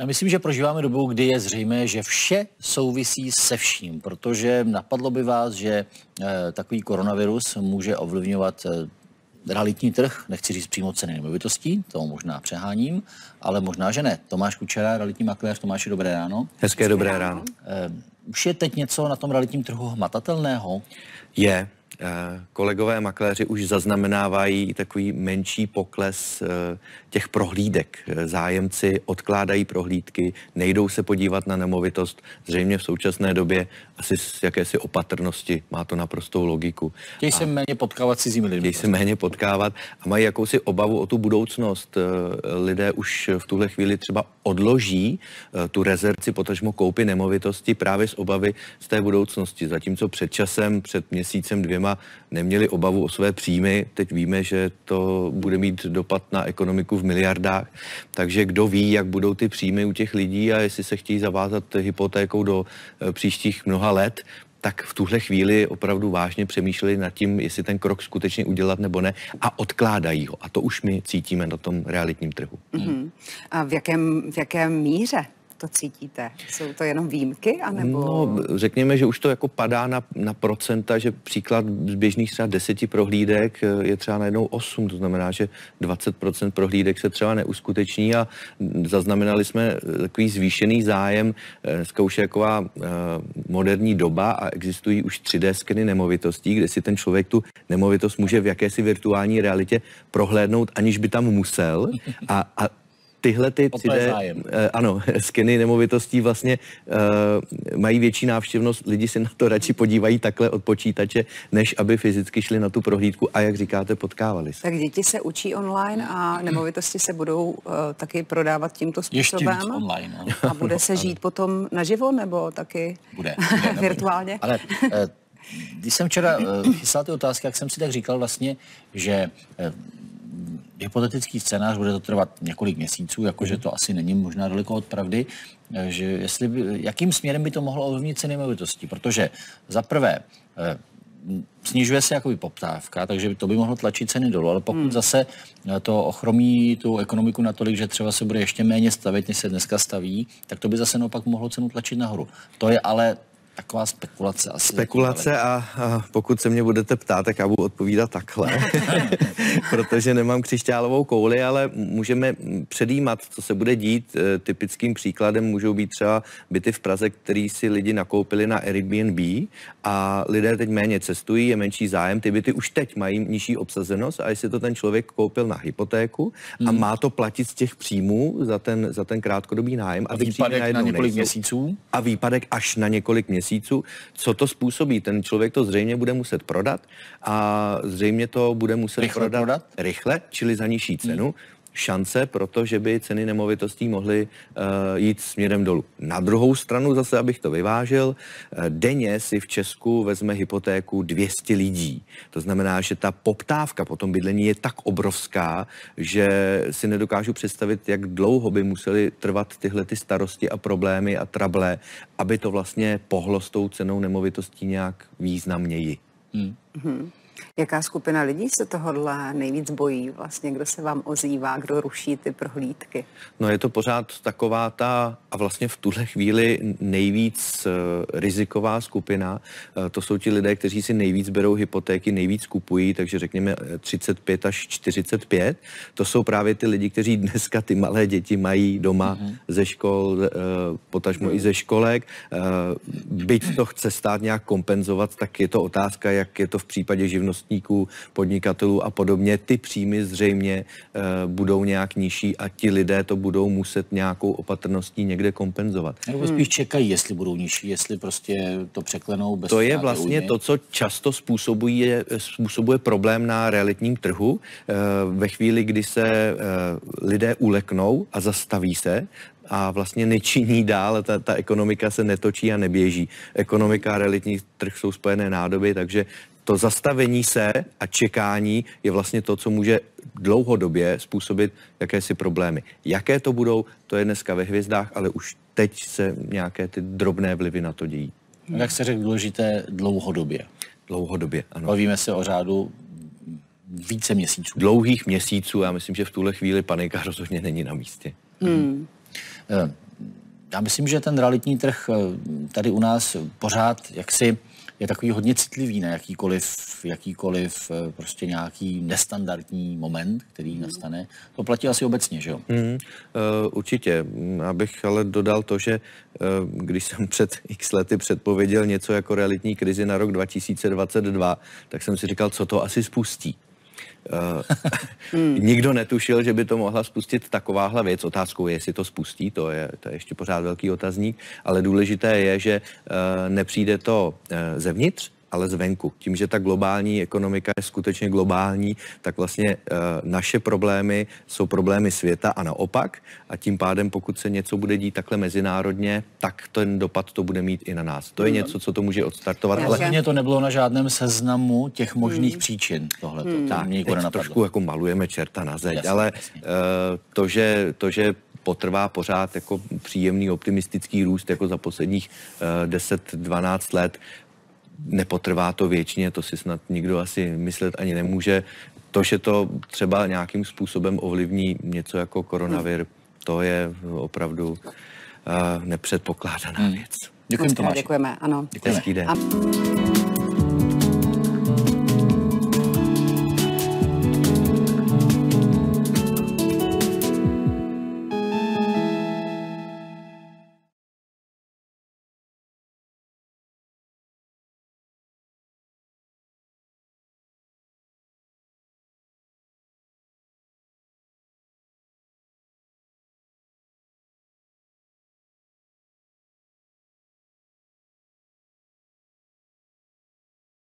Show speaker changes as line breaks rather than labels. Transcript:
Já myslím, že prožíváme dobu, kdy je zřejmé, že vše souvisí se vším, protože napadlo by vás, že eh, takový koronavirus může ovlivňovat e, realitní trh, nechci říct přímo ceny nemovitostí, to možná přeháním, ale možná, že ne. Tomáš Kučera, realitní makléř, Tomáši, dobré ráno.
Hezké dobré ráno.
E, už je teď něco na tom realitním trhu hmatatelného?
Je. Eh, kolegové makléři už zaznamenávají takový menší pokles eh, těch prohlídek. Eh, zájemci odkládají prohlídky, nejdou se podívat na nemovitost. Zřejmě v současné době asi z jakési opatrnosti má to naprostou logiku. Chtějí se méně potkávat cizími lidmi. Chtějí se prostě. méně potkávat a mají jakousi obavu o tu budoucnost. Lidé už v tuhle chvíli třeba odloží tu rezerci, potažmo koupy nemovitosti právě z obavy z té budoucnosti. Zatímco před časem, před měsícem, dvěma firma neměli obavu o své příjmy. Teď víme, že to bude mít dopad na ekonomiku v miliardách, takže kdo ví, jak budou ty příjmy u těch lidí a jestli se chtějí zavázat hypotékou do eh, příštích mnoha let, tak v tuhle chvíli opravdu vážně přemýšleli nad tím, jestli ten krok skutečně udělat nebo ne a odkládají ho. A to už my cítíme na tom realitním trhu. Mm-hmm. A v, jakém, v jakém míře to cítíte? Jsou to jenom výjimky? Anebo... No, řekněme, že už to jako padá na, na procenta, že příklad z běžných třeba deseti prohlídek eh, je třeba najednou osm. to znamená, že 20% prohlídek se třeba neuskuteční a zaznamenali jsme eh, takový zvýšený zájem, eh, zkouše jaková moderní doba a existují už 3D skeny nemovitostí, kde si ten člověk tu nemovitost může v jakési virtuální realitě prohlédnout, aniž by tam musel a, a tyhle ty 3D, uh, eh, ano, skeny nemovitostí vlastně uh, mají větší návštěvnost, lidi si na to radši podívají takhle od počítače, než aby fyzicky šli na tu prohlídku a jak říkáte, potkávali se. Tak děti se učí online a nemovitosti se budou uh, taky prodávat tímto způsobem. Ještě online. No. A bude se žít ano. potom naživo nebo taky bude, bude virtuálně? Ale uh,
když jsem včera chystal ty otázky, jak jsem si tak říkal vlastně, že hypotetický scénář, bude to trvat několik měsíců, jakože to asi není možná daleko od pravdy, eh, že jestli by, jakým směrem by to mohlo ovlivnit ceny nemovitostí, protože za prvé eh, snižuje se jakoby poptávka, takže to by mohlo tlačit ceny dolů, ale pokud hmm. zase eh, to ochromí tu ekonomiku natolik, že třeba se bude ještě méně stavit, než se dneska staví, tak to by zase naopak mohlo cenu tlačit nahoru. To je ale Taková spekulace asi. Jako spekulace a,
a pokud se mě budete ptát, tak já budu odpovídat takhle, protože nemám křišťálovou kouli, ale můžeme předjímat, co se bude dít. E, typickým příkladem můžou být třeba byty v Praze, který si lidi nakoupili na Airbnb a lidé teď méně cestují, je menší zájem, ty byty už teď mají nižší obsazenost a jestli to ten člověk koupil na hypotéku hmm. a má to platit z těch příjmů za ten, za ten krátkodobý nájem a, a výpadek na několik nejsou. měsíců a výpadek až na několik měsíců měsíců, co to způsobí. Ten člověk to zřejmě bude muset prodat a zřejmě to bude muset rychle prodat, prodat rychle, čili za nižší cenu. Hmm šance pro to, že by ceny nemovitostí mohly uh, jít směrem dolů. Na druhou stranu, zase abych to vyvážel, uh, eh, denně si v Česku vezme hypotéku 200 lidí. To znamená, že ta poptávka po tom bydlení je tak obrovská, že si nedokážu představit, jak dlouho by museli trvat tyhle ty starosti a problémy a trable, aby to vlastně pohlo s tou cenou nemovitostí nějak významněji. Hmm. Hmm. Jaká skupina lidí se tohohle nejvíc bojí? Vlastně kdo se vám ozývá, kdo ruší ty prohlídky? No je to pořád taková ta a vlastně v tuhle chvíli nejvíc eh, riziková skupina. Eh, to jsou ti lidé, kteří si nejvíc berou hypotéky, nejvíc kupují, takže řekněme 35 eh, až 45. To jsou právě ty lidi, kteří dneska ty malé děti mají doma mm-hmm. ze škol, potažmo mm. i mhm. ze školek. Byť to chce stát nějak kompenzovat, tak je to otázka, jak je to v případě živnosti živnostníků, podnikatelů a podobně, ty příjmy zřejmě eh, budou nějak nižší a ti lidé to budou muset nějakou opatrností někde kompenzovat.
Nebo hmm. spíš čekají, jestli budou nižší, jestli prostě to překlenou bez To je vlastně ujmy. to,
co často způsobuje, eh, způsobuje problém na realitním trhu. Eh, ve chvíli, kdy se lidé uleknou a zastaví se, a vlastně nečiní dál, ta, ta ekonomika se netočí a neběží. Ekonomika a realitní trh jsou spojené nádoby, takže to zastavení se a čekání je vlastně to, co může dlouhodobě způsobit jakési problémy. Jaké to budou, to je dneska ve hvězdách, ale už teď se nějaké ty drobné vlivy na to dějí.
Jak se řekl, důležité dlouhodobě.
Dlouhodobě, ano. Bavíme se o řádu více měsíců. Dlouhých měsíců, já myslím, že v tuhle chvíli panika rozhodně není na místě. Hmm. Eh,
já myslím, že ten realitní trh eh, tady u nás pořád jaksi je takový hodně citlivý na jakýkoliv, jakýkoliv eh, prostě nějaký nestandardní moment, který mhm. nastane. To platí asi obecně, že jo?
Mhm. Eh, mm, uh, určitě. Abych, ale dodal to, že uh, když jsem před x lety předpověděl něco jako realitní krizi na rok 2022, tak jsem si říkal, co to asi spustí. Eh, hmm. nikdo netušil, že by to mohla spustit takováhle věc. Otázkou je, jestli to spustí, to je, to je ještě pořád velký otazník, ale důležité je, že eh, nepřijde to eh, zevnitř, ale zvenku. Tím, že ta globální ekonomika je skutečně globální, tak vlastně eh, naše problémy jsou problémy světa a naopak. A tím pádem, pokud se něco bude dít takhle mezinárodně, tak ten dopad to bude mít i na nás. To je hmm. něco, co to může odstartovat. Ale mě
to nebylo na žádném seznamu těch možných hmm. příčin. Tohle hmm. tak, mě teď trošku
jako malujeme čerta na zeď, jasně, ale jasně. Uh, to, že, to, že potrvá pořád jako příjemný optimistický růst jako za posledních uh, eh, 10-12 let, nepotrvá to věčně, to si snad nikdo asi myslet ani nemůže. To, že to třeba nějakým způsobem ovlivní něco jako koronavir, to je opravdu uh, nepředpokládaná hmm. věc. Děkujeme, Tomáš. Děkujeme, ano. Děkujeme. Hezký den. A-